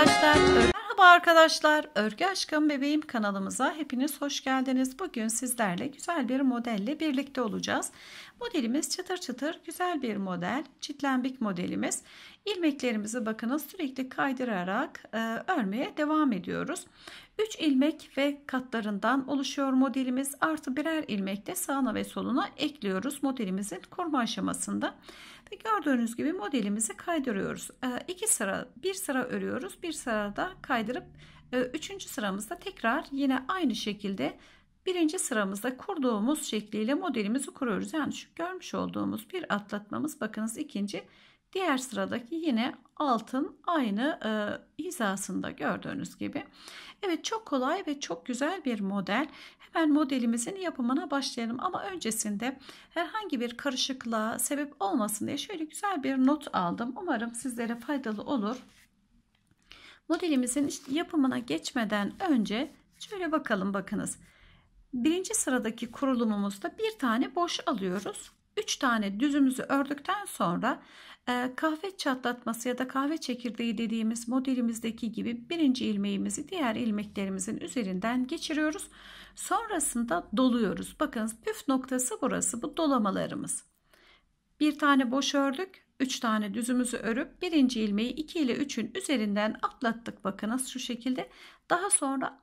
arkadaşlar. Merhaba arkadaşlar. Örgü Aşkım Bebeğim kanalımıza hepiniz hoş geldiniz. Bugün sizlerle güzel bir modelle birlikte olacağız. Modelimiz çıtır çıtır güzel bir model. Çitlenbik modelimiz. İlmeklerimizi bakınız sürekli kaydırarak e, örmeye devam ediyoruz. 3 ilmek ve katlarından oluşuyor modelimiz. Artı birer ilmek de sağına ve soluna ekliyoruz modelimizin kurma aşamasında. Ve gördüğünüz gibi modelimizi kaydırıyoruz. Ee, iki sıra, bir sıra örüyoruz. Bir sırada kaydırıp e, üçüncü sıramızda tekrar yine aynı şekilde birinci sıramızda kurduğumuz şekliyle modelimizi kuruyoruz. Yani şu görmüş olduğumuz bir atlatmamız bakınız ikinci diğer sıradaki yine altın aynı e, hizasında gördüğünüz gibi. Evet çok kolay ve çok güzel bir model hemen modelimizin yapımına başlayalım. Ama öncesinde herhangi bir karışıklığa sebep olmasın diye şöyle güzel bir not aldım. Umarım sizlere faydalı olur. Modelimizin işte yapımına geçmeden önce şöyle bakalım bakınız. Birinci sıradaki kurulumumuzda bir tane boş alıyoruz. 3 tane düzümüzü ördükten sonra ee, kahve çatlatması ya da kahve çekirdeği dediğimiz modelimizdeki gibi birinci ilmeğimizi diğer ilmeklerimizin üzerinden geçiriyoruz. Sonrasında doluyoruz. Bakın püf noktası burası. Bu dolamalarımız. Bir tane boş ördük. 3 tane düzümüzü örüp birinci ilmeği 2 ile 3'ün üzerinden atlattık bakınız şu şekilde. Daha sonra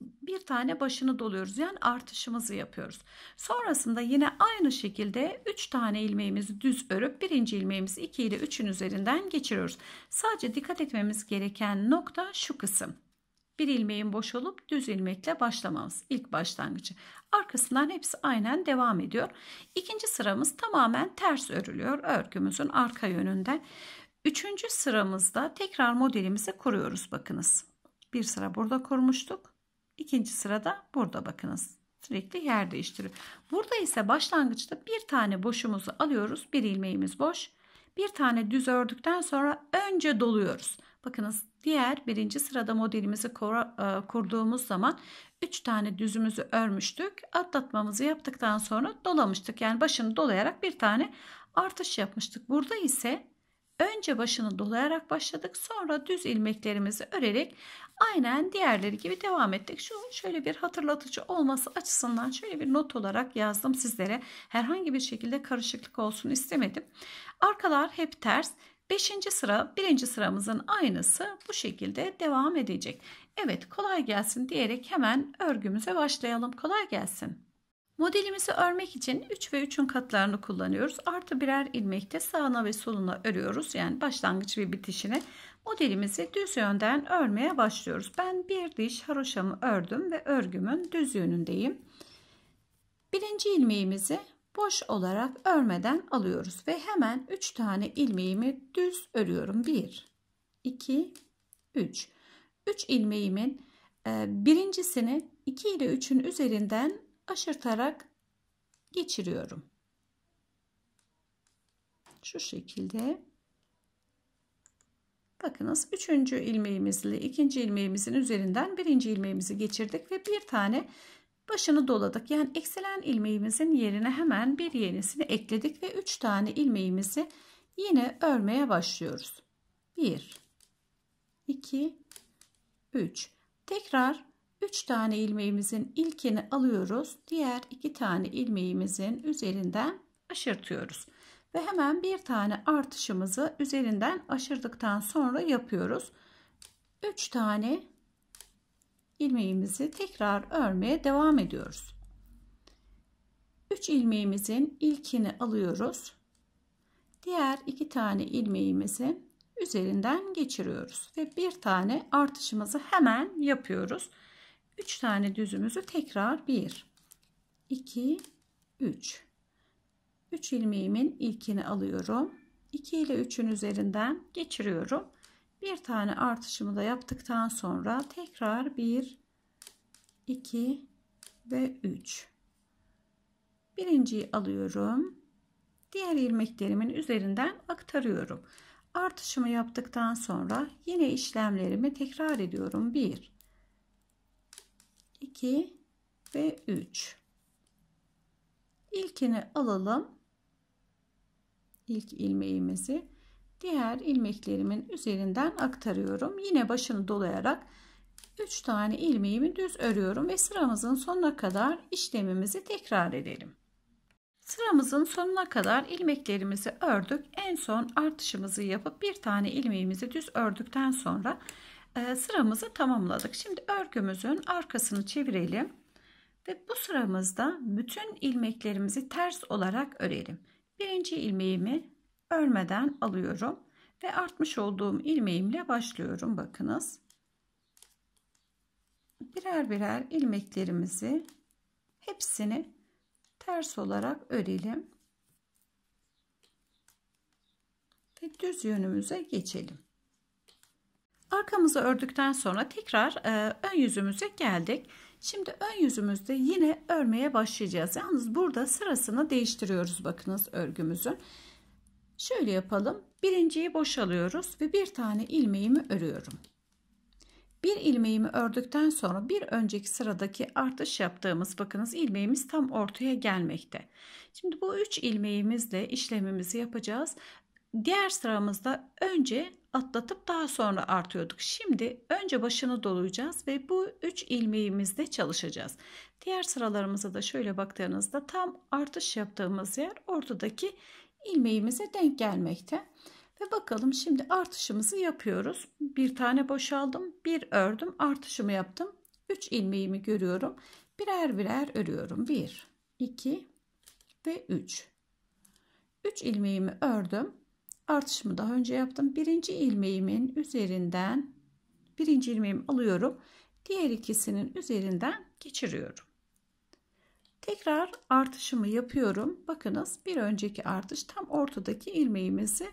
bir tane başını doluyoruz. Yani artışımızı yapıyoruz. Sonrasında yine aynı şekilde 3 tane ilmeğimizi düz örüp birinci ilmeğimizi 2 ile 3'ün üzerinden geçiriyoruz. Sadece dikkat etmemiz gereken nokta şu kısım. Bir ilmeğin boş olup düz ilmekle başlamamız ilk başlangıcı. Arkasından hepsi aynen devam ediyor. İkinci sıramız tamamen ters örülüyor örgümüzün arka yönünde. Üçüncü sıramızda tekrar modelimizi kuruyoruz bakınız. Bir sıra burada kurmuştuk. İkinci sırada burada bakınız. Sürekli yer değiştiriyor. Burada ise başlangıçta bir tane boşumuzu alıyoruz. Bir ilmeğimiz boş. Bir tane düz ördükten sonra önce doluyoruz. Bakınız diğer birinci sırada modelimizi e, kurduğumuz zaman 3 tane düzümüzü örmüştük. Atlatmamızı yaptıktan sonra dolamıştık. Yani başını dolayarak bir tane artış yapmıştık. Burada ise önce başını dolayarak başladık. Sonra düz ilmeklerimizi örerek Aynen diğerleri gibi devam ettik. Şu şöyle bir hatırlatıcı olması açısından şöyle bir not olarak yazdım sizlere. Herhangi bir şekilde karışıklık olsun istemedim. Arkalar hep ters. 5. sıra 1. sıramızın aynısı bu şekilde devam edecek. Evet kolay gelsin diyerek hemen örgümüze başlayalım. Kolay gelsin. Modelimizi örmek için 3 ve 3'ün katlarını kullanıyoruz. Artı birer ilmekte sağına ve soluna örüyoruz. Yani başlangıç ve bitişine modelimizi düz yönden örmeye başlıyoruz. Ben bir diş haroşamı ördüm ve örgümün düz yönündeyim. Birinci ilmeğimizi boş olarak örmeden alıyoruz ve hemen 3 tane ilmeğimi düz örüyorum. 1 2 3 3 ilmeğimin e, birincisini 2 ile 3'ün üzerinden aşırtarak geçiriyorum. Şu şekilde. Bakınız üçüncü ilmeğimizle ikinci ilmeğimizin üzerinden birinci ilmeğimizi geçirdik ve bir tane başını doladık. Yani eksilen ilmeğimizin yerine hemen bir yenisini ekledik ve üç tane ilmeğimizi yine örmeye başlıyoruz. Bir, iki, üç. Tekrar 3 tane ilmeğimizin ilkini alıyoruz. Diğer 2 tane ilmeğimizin üzerinden aşırtıyoruz. Ve hemen bir tane artışımızı üzerinden aşırdıktan sonra yapıyoruz. 3 tane ilmeğimizi tekrar örmeye devam ediyoruz. 3 ilmeğimizin ilkini alıyoruz. Diğer 2 tane ilmeğimizi üzerinden geçiriyoruz ve bir tane artışımızı hemen yapıyoruz. 3 tane düzümüzü tekrar 1 2 3 3 ilmeğimin ilkini alıyorum 2 ile 3'ün üzerinden geçiriyorum bir tane artışımı da yaptıktan sonra tekrar 1 2 ve 3 birinciyi alıyorum diğer ilmeklerimin üzerinden aktarıyorum artışımı yaptıktan sonra yine işlemlerimi tekrar ediyorum 1 2 ve 3 ilkini alalım ilk ilmeğimizi diğer ilmeklerimin üzerinden aktarıyorum yine başını dolayarak 3 tane ilmeğimi düz örüyorum ve sıramızın sonuna kadar işlemimizi tekrar edelim sıramızın sonuna kadar ilmeklerimizi ördük en son artışımızı yapıp bir tane ilmeğimizi düz ördükten sonra ee, sıramızı tamamladık. Şimdi örgümüzün arkasını çevirelim ve bu sıramızda bütün ilmeklerimizi ters olarak örelim. Birinci ilmeğimi örmeden alıyorum ve artmış olduğum ilmeğimle başlıyorum. Bakınız. Birer birer ilmeklerimizi hepsini ters olarak örelim. Ve düz yönümüze geçelim. Yakamızı ördükten sonra tekrar e, ön yüzümüze geldik. Şimdi ön yüzümüzde yine örmeye başlayacağız. Yalnız burada sırasını değiştiriyoruz bakınız örgümüzün. Şöyle yapalım. Birinciyi boşalıyoruz ve bir tane ilmeğimi örüyorum. Bir ilmeğimi ördükten sonra bir önceki sıradaki artış yaptığımız bakınız ilmeğimiz tam ortaya gelmekte. Şimdi bu üç ilmeğimizle işlemimizi yapacağız. Diğer sıramızda önce atlatıp daha sonra artıyorduk. Şimdi önce başını dolayacağız ve bu 3 ilmeğimizde çalışacağız. Diğer sıralarımıza da şöyle baktığınızda tam artış yaptığımız yer ortadaki ilmeğimize denk gelmekte. Ve bakalım şimdi artışımızı yapıyoruz. Bir tane boşaldım, bir ördüm, artışımı yaptım. 3 ilmeğimi görüyorum. Birer birer örüyorum. 1, 2 ve 3. 3 ilmeğimi ördüm artışımı daha önce yaptım. Birinci ilmeğimin üzerinden birinci ilmeğimi alıyorum. Diğer ikisinin üzerinden geçiriyorum. Tekrar artışımı yapıyorum. Bakınız bir önceki artış tam ortadaki ilmeğimizi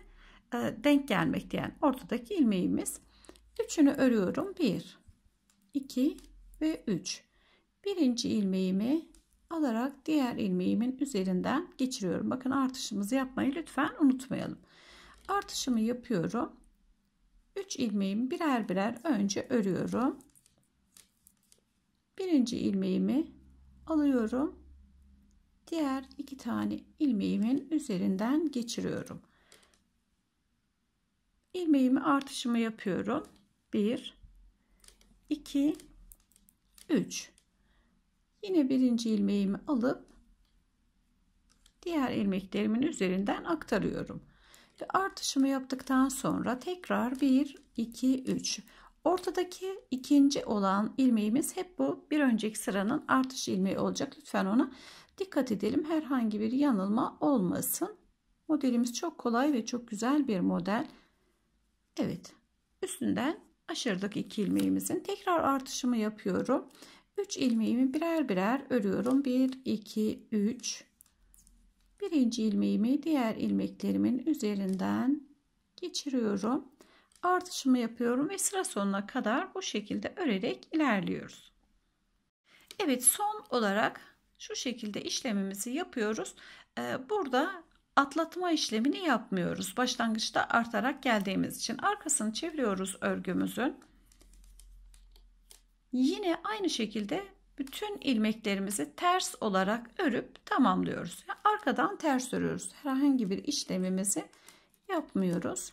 e, denk gelmek diyen ortadaki ilmeğimiz. Üçünü örüyorum. 1, 2 ve 3. Birinci ilmeğimi alarak diğer ilmeğimin üzerinden geçiriyorum. Bakın artışımızı yapmayı lütfen unutmayalım artışımı yapıyorum. 3 ilmeğimi birer birer önce örüyorum. Birinci ilmeğimi alıyorum. Diğer iki tane ilmeğimin üzerinden geçiriyorum. Ilmeğimi artışımı yapıyorum. 1 2 3 Yine birinci ilmeğimi alıp diğer ilmeklerimin üzerinden aktarıyorum. Ve artışımı yaptıktan sonra tekrar 1, 2, 3. Ortadaki ikinci olan ilmeğimiz hep bu bir önceki sıranın artış ilmeği olacak. Lütfen ona dikkat edelim. Herhangi bir yanılma olmasın. Modelimiz çok kolay ve çok güzel bir model. Evet. Üstünden aşırdık iki ilmeğimizin. Tekrar artışımı yapıyorum. 3 ilmeğimi birer birer örüyorum. 1 2 3 birinci ilmeğimi diğer ilmeklerimin üzerinden geçiriyorum artışımı yapıyorum ve sıra sonuna kadar bu şekilde örerek ilerliyoruz Evet son olarak şu şekilde işlemimizi yapıyoruz ee, burada atlatma işlemini yapmıyoruz başlangıçta artarak geldiğimiz için arkasını çeviriyoruz örgümüzün yine aynı şekilde bütün ilmeklerimizi ters olarak örüp tamamlıyoruz. Yani arkadan ters örüyoruz. Herhangi bir işlemimizi yapmıyoruz.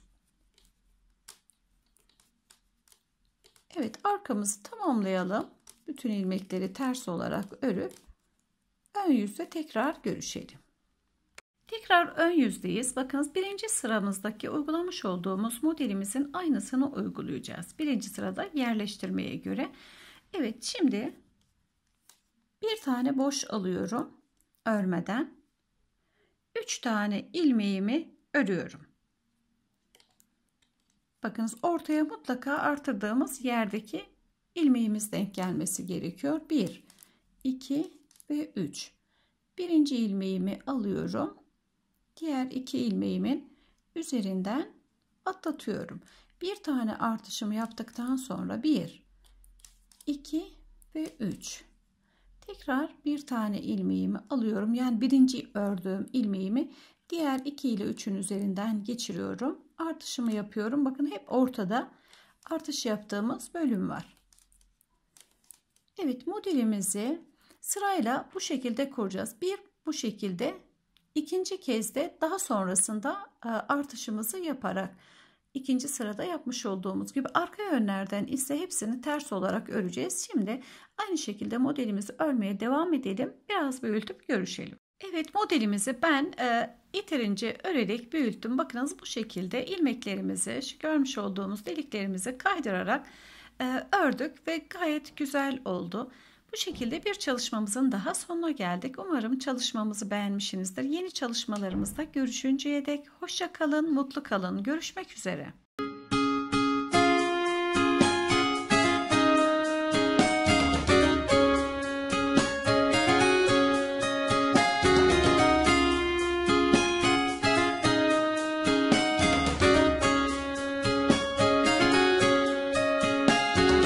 Evet arkamızı tamamlayalım. Bütün ilmekleri ters olarak örüp ön yüzde tekrar görüşelim. Tekrar ön yüzdeyiz. Bakınız birinci sıramızdaki uygulamış olduğumuz modelimizin aynısını uygulayacağız. Birinci sırada yerleştirmeye göre. Evet şimdi bir tane boş alıyorum örmeden. 3 tane ilmeğimi örüyorum. Bakınız ortaya mutlaka artırdığımız yerdeki ilmeğimiz denk gelmesi gerekiyor. 1, 2 ve 3. Birinci ilmeğimi alıyorum. Diğer iki ilmeğimin üzerinden atlatıyorum. Bir tane artışımı yaptıktan sonra 1, 2 ve 3 tekrar bir tane ilmeğimi alıyorum. Yani birinci ördüğüm ilmeğimi diğer 2 ile 3'ün üzerinden geçiriyorum. Artışımı yapıyorum. Bakın hep ortada artış yaptığımız bölüm var. Evet modelimizi sırayla bu şekilde kuracağız. Bir bu şekilde ikinci kez de daha sonrasında e, artışımızı yaparak ikinci sırada yapmış olduğumuz gibi arka yönlerden ise hepsini ters olarak öreceğiz. Şimdi aynı şekilde modelimizi örmeye devam edelim. Biraz büyütüp görüşelim. Evet modelimizi ben e, yeterince örerek büyüttüm. Bakınız bu şekilde ilmeklerimizi şu görmüş olduğumuz deliklerimizi kaydırarak e, ördük ve gayet güzel oldu. Bu şekilde bir çalışmamızın daha sonuna geldik. Umarım çalışmamızı beğenmişsinizdir. Yeni çalışmalarımızda görüşünceye dek hoşça kalın, mutlu kalın. Görüşmek üzere.